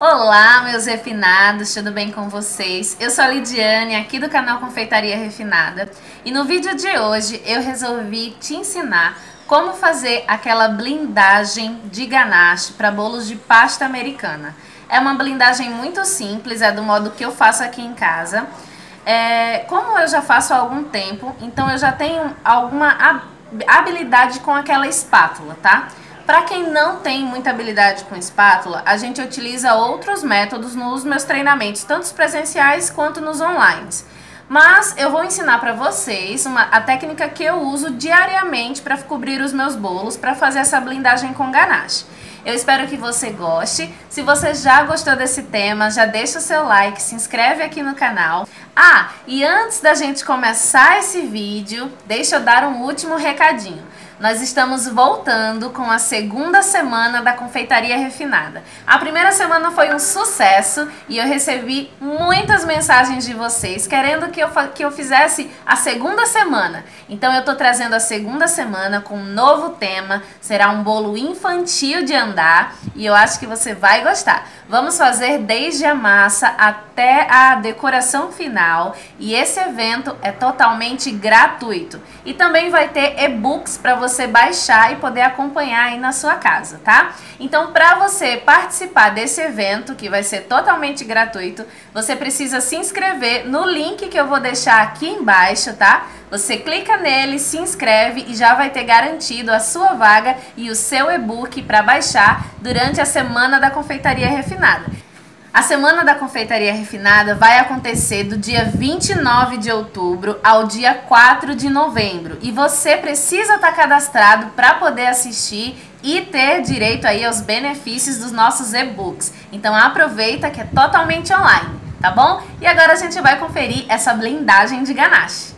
Olá, meus refinados, tudo bem com vocês? Eu sou a Lidiane, aqui do canal Confeitaria Refinada, e no vídeo de hoje eu resolvi te ensinar como fazer aquela blindagem de ganache para bolos de pasta americana. É uma blindagem muito simples, é do modo que eu faço aqui em casa. É, como eu já faço há algum tempo, então eu já tenho alguma habilidade com aquela espátula, tá? Tá? Para quem não tem muita habilidade com espátula, a gente utiliza outros métodos nos meus treinamentos, tanto os presenciais quanto nos online. Mas eu vou ensinar para vocês uma, a técnica que eu uso diariamente para cobrir os meus bolos, para fazer essa blindagem com ganache. Eu espero que você goste. Se você já gostou desse tema, já deixa o seu like, se inscreve aqui no canal. Ah, e antes da gente começar esse vídeo, deixa eu dar um último recadinho. Nós estamos voltando com a segunda semana da Confeitaria Refinada. A primeira semana foi um sucesso e eu recebi muitas mensagens de vocês querendo que eu, que eu fizesse a segunda semana. Então eu tô trazendo a segunda semana com um novo tema, será um bolo infantil de andar e eu acho que você vai gostar. Vamos fazer desde a massa até a decoração final e esse evento é totalmente gratuito. E também vai ter e-books para você você baixar e poder acompanhar aí na sua casa, tá? Então, para você participar desse evento, que vai ser totalmente gratuito, você precisa se inscrever no link que eu vou deixar aqui embaixo, tá? Você clica nele, se inscreve e já vai ter garantido a sua vaga e o seu e-book para baixar durante a semana da confeitaria refinada. A Semana da Confeitaria Refinada vai acontecer do dia 29 de outubro ao dia 4 de novembro e você precisa estar tá cadastrado para poder assistir e ter direito aí aos benefícios dos nossos e-books. Então aproveita que é totalmente online, tá bom? E agora a gente vai conferir essa blindagem de ganache.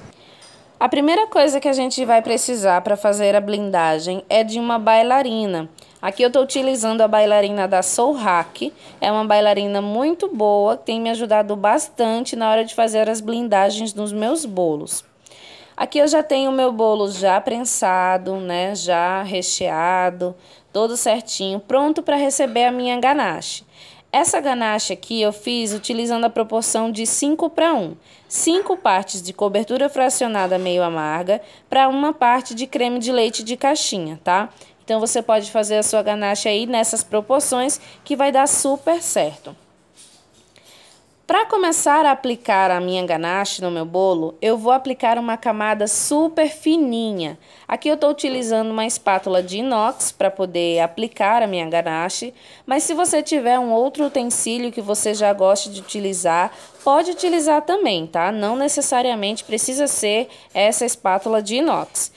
A primeira coisa que a gente vai precisar para fazer a blindagem é de uma bailarina. Aqui eu estou utilizando a bailarina da Soul Hack. É uma bailarina muito boa, que tem me ajudado bastante na hora de fazer as blindagens nos meus bolos. Aqui eu já tenho o meu bolo já prensado, né, já recheado, todo certinho, pronto para receber a minha ganache. Essa ganache aqui eu fiz utilizando a proporção de 5 para 1. 5 partes de cobertura fracionada meio amarga para uma parte de creme de leite de caixinha, tá? Então você pode fazer a sua ganache aí nessas proporções que vai dar super certo. Para começar a aplicar a minha ganache no meu bolo, eu vou aplicar uma camada super fininha. Aqui eu estou utilizando uma espátula de inox para poder aplicar a minha ganache, mas se você tiver um outro utensílio que você já goste de utilizar, pode utilizar também, tá? Não necessariamente precisa ser essa espátula de inox.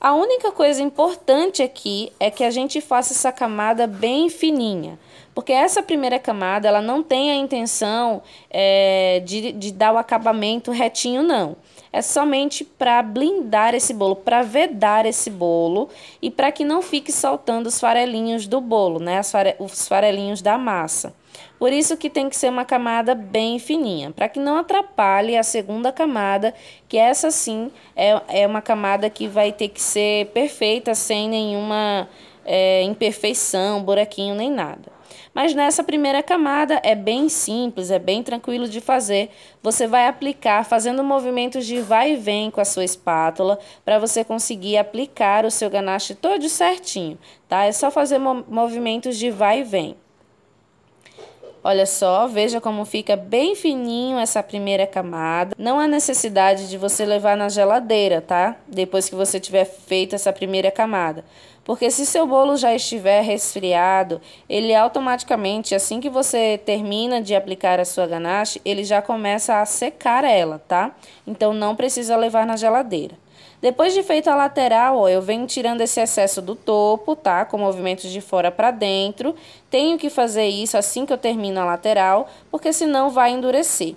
A única coisa importante aqui é que a gente faça essa camada bem fininha, porque essa primeira camada ela não tem a intenção é, de, de dar o acabamento retinho, não é somente para blindar esse bolo, para vedar esse bolo e para que não fique soltando os farelinhos do bolo, né? Os farelinhos da massa. Por isso que tem que ser uma camada bem fininha, para que não atrapalhe a segunda camada, que essa sim é, é uma camada que vai ter que ser perfeita, sem nenhuma é, imperfeição, buraquinho nem nada. Mas nessa primeira camada é bem simples, é bem tranquilo de fazer. Você vai aplicar fazendo movimentos de vai e vem com a sua espátula para você conseguir aplicar o seu ganache todo certinho, tá? É só fazer movimentos de vai e vem. Olha só, veja como fica bem fininho essa primeira camada. Não há necessidade de você levar na geladeira, tá? Depois que você tiver feito essa primeira camada. Porque se seu bolo já estiver resfriado, ele automaticamente, assim que você termina de aplicar a sua ganache, ele já começa a secar ela, tá? Então não precisa levar na geladeira. Depois de feita a lateral, ó, eu venho tirando esse excesso do topo, tá? Com movimentos de fora para dentro. Tenho que fazer isso assim que eu termino a lateral, porque senão vai endurecer.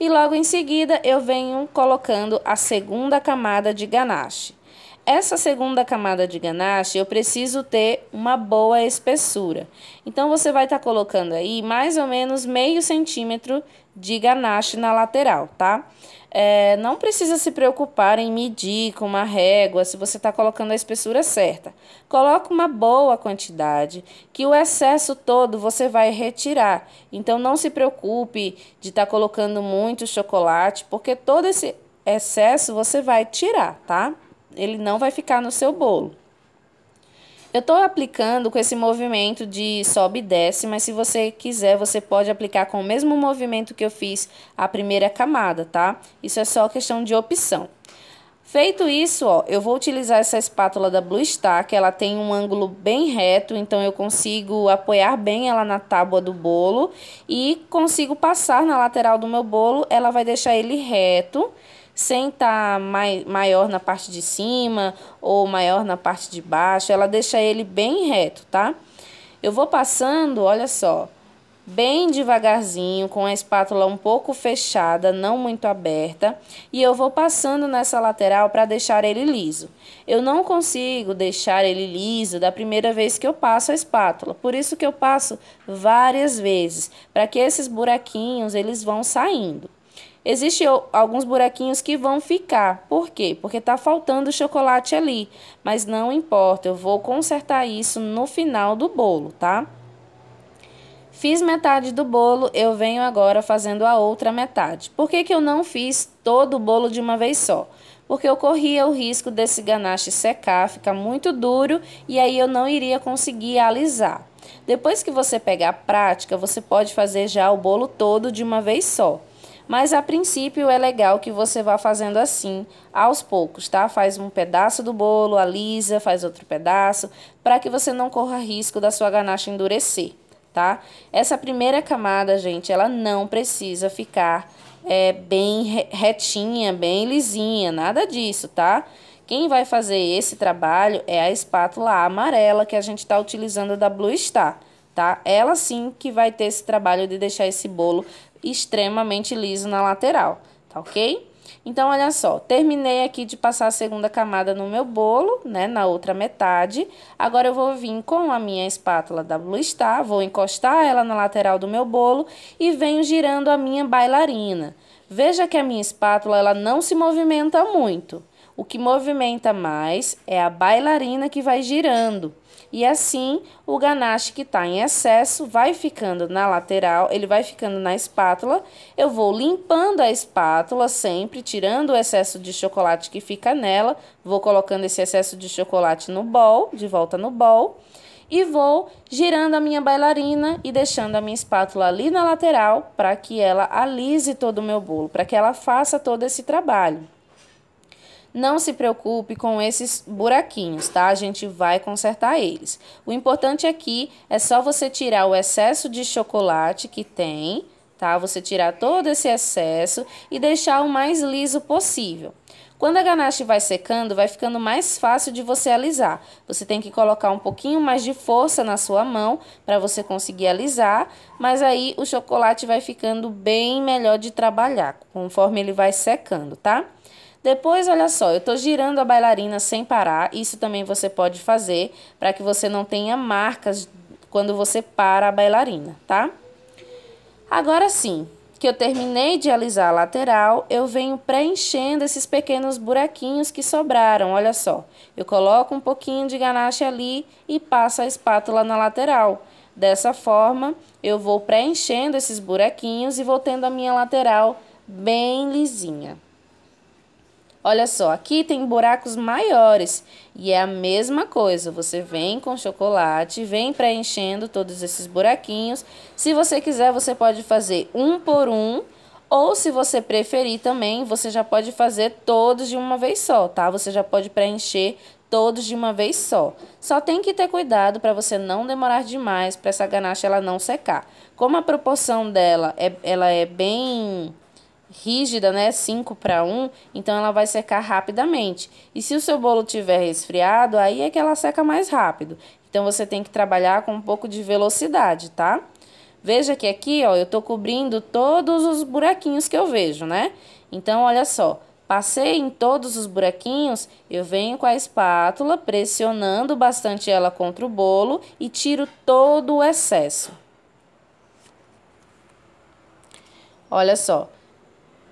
E logo em seguida, eu venho colocando a segunda camada de ganache. Essa segunda camada de ganache, eu preciso ter uma boa espessura. Então, você vai estar tá colocando aí mais ou menos meio centímetro de ganache na lateral, tá? É, não precisa se preocupar em medir com uma régua se você está colocando a espessura certa. Coloque uma boa quantidade, que o excesso todo você vai retirar. Então, não se preocupe de estar tá colocando muito chocolate, porque todo esse excesso você vai tirar, tá? ele não vai ficar no seu bolo. Eu estou aplicando com esse movimento de sobe e desce, mas se você quiser, você pode aplicar com o mesmo movimento que eu fiz a primeira camada, tá? Isso é só questão de opção. Feito isso, ó, eu vou utilizar essa espátula da Blue Star, que ela tem um ângulo bem reto, então eu consigo apoiar bem ela na tábua do bolo e consigo passar na lateral do meu bolo, ela vai deixar ele reto sem estar tá mai, maior na parte de cima ou maior na parte de baixo. Ela deixa ele bem reto, tá? Eu vou passando, olha só, bem devagarzinho, com a espátula um pouco fechada, não muito aberta, e eu vou passando nessa lateral para deixar ele liso. Eu não consigo deixar ele liso da primeira vez que eu passo a espátula, por isso que eu passo várias vezes, para que esses buraquinhos eles vão saindo. Existem alguns buraquinhos que vão ficar. Por quê? Porque está faltando chocolate ali. Mas não importa, eu vou consertar isso no final do bolo, tá? Fiz metade do bolo, eu venho agora fazendo a outra metade. Por que, que eu não fiz todo o bolo de uma vez só? Porque eu corria o risco desse ganache secar, ficar muito duro e aí eu não iria conseguir alisar. Depois que você pegar a prática, você pode fazer já o bolo todo de uma vez só. Mas a princípio é legal que você vá fazendo assim, aos poucos, tá? Faz um pedaço do bolo, alisa, faz outro pedaço, para que você não corra risco da sua ganache endurecer, tá? Essa primeira camada, gente, ela não precisa ficar é, bem retinha, bem lisinha, nada disso, tá? Quem vai fazer esse trabalho é a espátula amarela que a gente está utilizando da Blue Star, tá? Ela sim que vai ter esse trabalho de deixar esse bolo extremamente liso na lateral, tá ok? Então, olha só, terminei aqui de passar a segunda camada no meu bolo, né, na outra metade. Agora, eu vou vir com a minha espátula da Blue Star, vou encostar ela na lateral do meu bolo e venho girando a minha bailarina. Veja que a minha espátula, ela não se movimenta muito, o que movimenta mais é a bailarina que vai girando. E assim, o ganache que está em excesso vai ficando na lateral, ele vai ficando na espátula. Eu vou limpando a espátula sempre, tirando o excesso de chocolate que fica nela. Vou colocando esse excesso de chocolate no bol, de volta no bol. E vou girando a minha bailarina e deixando a minha espátula ali na lateral para que ela alise todo o meu bolo, para que ela faça todo esse trabalho. Não se preocupe com esses buraquinhos, tá? A gente vai consertar eles. O importante aqui é, é só você tirar o excesso de chocolate que tem, tá? Você tirar todo esse excesso e deixar o mais liso possível. Quando a ganache vai secando, vai ficando mais fácil de você alisar. Você tem que colocar um pouquinho mais de força na sua mão para você conseguir alisar, mas aí o chocolate vai ficando bem melhor de trabalhar, conforme ele vai secando, tá? Depois, olha só, eu estou girando a bailarina sem parar. Isso também você pode fazer para que você não tenha marcas quando você para a bailarina, tá? Agora sim, que eu terminei de alisar a lateral, eu venho preenchendo esses pequenos buraquinhos que sobraram, olha só. Eu coloco um pouquinho de ganache ali e passo a espátula na lateral. Dessa forma, eu vou preenchendo esses buraquinhos e vou tendo a minha lateral bem lisinha. Olha só, aqui tem buracos maiores e é a mesma coisa. Você vem com chocolate, vem preenchendo todos esses buraquinhos. Se você quiser, você pode fazer um por um. Ou se você preferir também, você já pode fazer todos de uma vez só, tá? Você já pode preencher todos de uma vez só. Só tem que ter cuidado para você não demorar demais para essa ganache ela não secar. Como a proporção dela é, ela é bem rígida, né, 5 para 1, então ela vai secar rapidamente. E se o seu bolo tiver resfriado, aí é que ela seca mais rápido. Então você tem que trabalhar com um pouco de velocidade, tá? Veja que aqui, ó, eu tô cobrindo todos os buraquinhos que eu vejo, né? Então olha só, passei em todos os buraquinhos, eu venho com a espátula pressionando bastante ela contra o bolo e tiro todo o excesso. Olha só,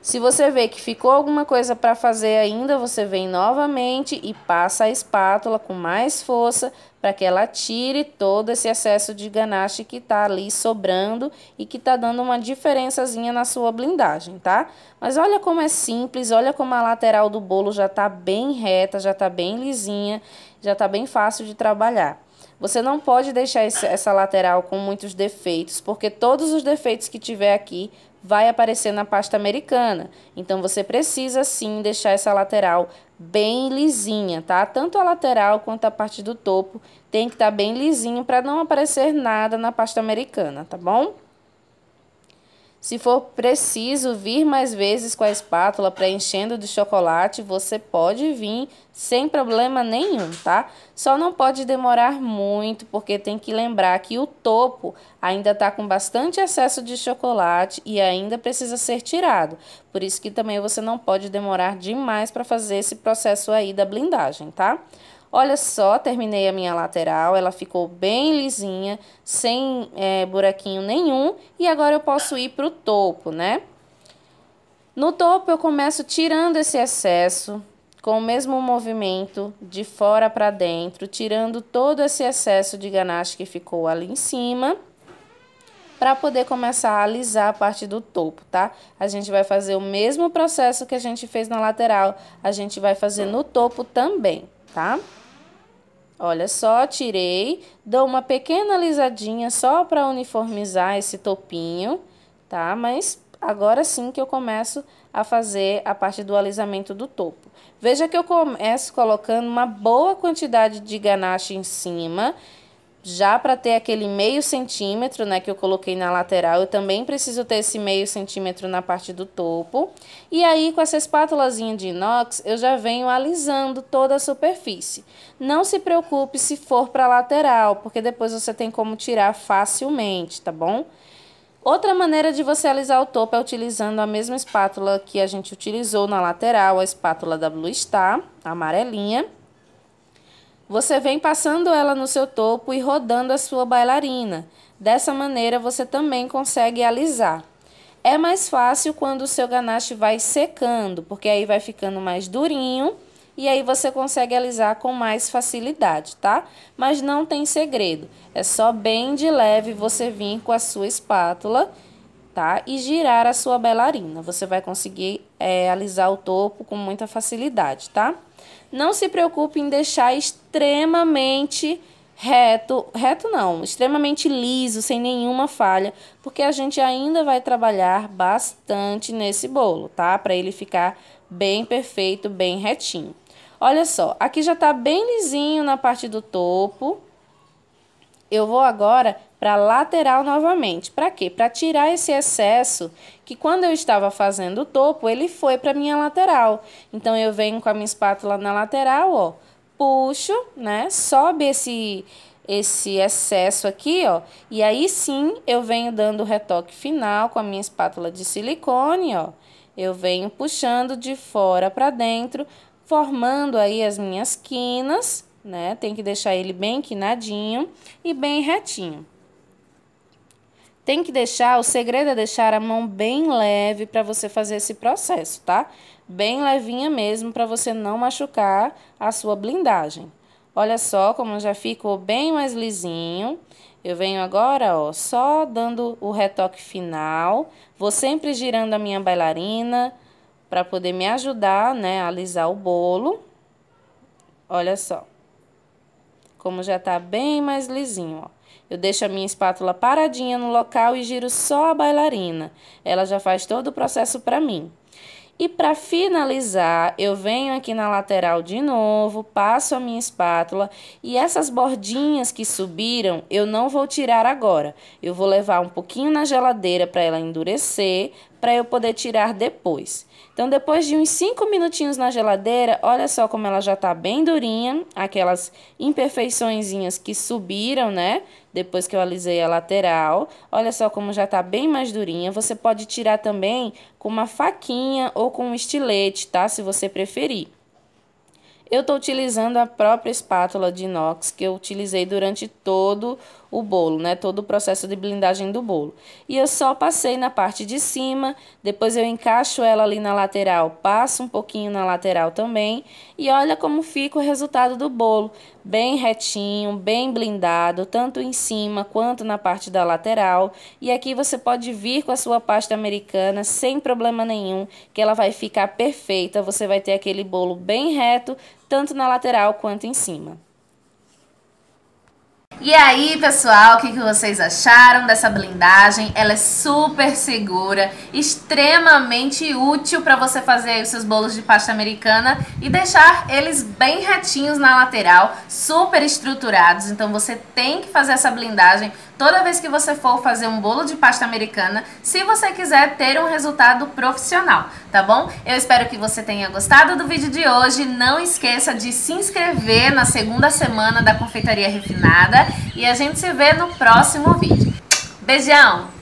se você vê que ficou alguma coisa para fazer ainda, você vem novamente e passa a espátula com mais força para que ela tire todo esse excesso de ganache que está ali sobrando e que está dando uma diferençazinha na sua blindagem, tá? Mas olha como é simples, olha como a lateral do bolo já está bem reta, já está bem lisinha, já está bem fácil de trabalhar. Você não pode deixar essa lateral com muitos defeitos, porque todos os defeitos que tiver aqui vai aparecer na pasta americana. Então você precisa sim deixar essa lateral bem lisinha, tá? Tanto a lateral quanto a parte do topo tem que estar tá bem lisinho para não aparecer nada na pasta americana, tá bom? Se for preciso vir mais vezes com a espátula preenchendo de chocolate, você pode vir sem problema nenhum, tá? Só não pode demorar muito, porque tem que lembrar que o topo ainda tá com bastante excesso de chocolate e ainda precisa ser tirado. Por isso que também você não pode demorar demais para fazer esse processo aí da blindagem, tá? Olha só, terminei a minha lateral, ela ficou bem lisinha, sem é, buraquinho nenhum, e agora eu posso ir pro topo, né? No topo eu começo tirando esse excesso, com o mesmo movimento de fora para dentro, tirando todo esse excesso de ganache que ficou ali em cima, para poder começar a alisar a parte do topo, tá? A gente vai fazer o mesmo processo que a gente fez na lateral, a gente vai fazer no topo também tá? Olha só, tirei, dou uma pequena alisadinha só para uniformizar esse topinho, tá? Mas agora sim que eu começo a fazer a parte do alisamento do topo. Veja que eu começo colocando uma boa quantidade de ganache em cima, já para ter aquele meio centímetro, né, que eu coloquei na lateral, eu também preciso ter esse meio centímetro na parte do topo. E aí, com essa espátulazinha de inox, eu já venho alisando toda a superfície. Não se preocupe se for para lateral, porque depois você tem como tirar facilmente, tá bom? Outra maneira de você alisar o topo é utilizando a mesma espátula que a gente utilizou na lateral, a espátula da Blue Star, amarelinha. Você vem passando ela no seu topo e rodando a sua bailarina. Dessa maneira você também consegue alisar. É mais fácil quando o seu ganache vai secando, porque aí vai ficando mais durinho e aí você consegue alisar com mais facilidade, tá? Mas não tem segredo, é só bem de leve você vir com a sua espátula, tá? E girar a sua bailarina. Você vai conseguir é, alisar o topo com muita facilidade, tá? Não se preocupe em deixar extremamente reto, reto não, extremamente liso, sem nenhuma falha, porque a gente ainda vai trabalhar bastante nesse bolo, tá? Para ele ficar bem perfeito, bem retinho. Olha só, aqui já tá bem lisinho na parte do topo, eu vou agora para a lateral novamente. Para quê? Para tirar esse excesso que quando eu estava fazendo o topo, ele foi para minha lateral. Então eu venho com a minha espátula na lateral, ó, puxo, né? Sobe esse esse excesso aqui, ó, e aí sim eu venho dando o retoque final com a minha espátula de silicone, ó. Eu venho puxando de fora para dentro, formando aí as minhas quinas né? Tem que deixar ele bem quinadinho e bem retinho. Tem que deixar, o segredo é deixar a mão bem leve para você fazer esse processo, tá? Bem levinha mesmo para você não machucar a sua blindagem. Olha só como já ficou bem mais lisinho. Eu venho agora, ó, só dando o retoque final. Vou sempre girando a minha bailarina para poder me ajudar, né, a alisar o bolo. Olha só como já está bem mais lisinho. Ó. Eu deixo a minha espátula paradinha no local e giro só a bailarina. Ela já faz todo o processo para mim. E para finalizar, eu venho aqui na lateral de novo, passo a minha espátula e essas bordinhas que subiram eu não vou tirar agora. Eu vou levar um pouquinho na geladeira para ela endurecer, para eu poder tirar depois. Então, depois de uns 5 minutinhos na geladeira, olha só como ela já está bem durinha, aquelas imperfeiçõezinhas que subiram, né? Depois que eu alisei a lateral. Olha só como já está bem mais durinha. Você pode tirar também com uma faquinha ou com um estilete, tá? Se você preferir. Eu tô utilizando a própria espátula de inox que eu utilizei durante todo o o bolo, né? Todo o processo de blindagem do bolo. E eu só passei na parte de cima, depois eu encaixo ela ali na lateral, passo um pouquinho na lateral também, e olha como fica o resultado do bolo, bem retinho, bem blindado, tanto em cima quanto na parte da lateral. E aqui você pode vir com a sua pasta americana sem problema nenhum, que ela vai ficar perfeita, você vai ter aquele bolo bem reto, tanto na lateral quanto em cima. E aí, pessoal, o que, que vocês acharam dessa blindagem? Ela é super segura, extremamente útil para você fazer os seus bolos de pasta americana e deixar eles bem retinhos na lateral, super estruturados. Então você tem que fazer essa blindagem Toda vez que você for fazer um bolo de pasta americana, se você quiser ter um resultado profissional, tá bom? Eu espero que você tenha gostado do vídeo de hoje. Não esqueça de se inscrever na segunda semana da Confeitaria Refinada e a gente se vê no próximo vídeo. Beijão!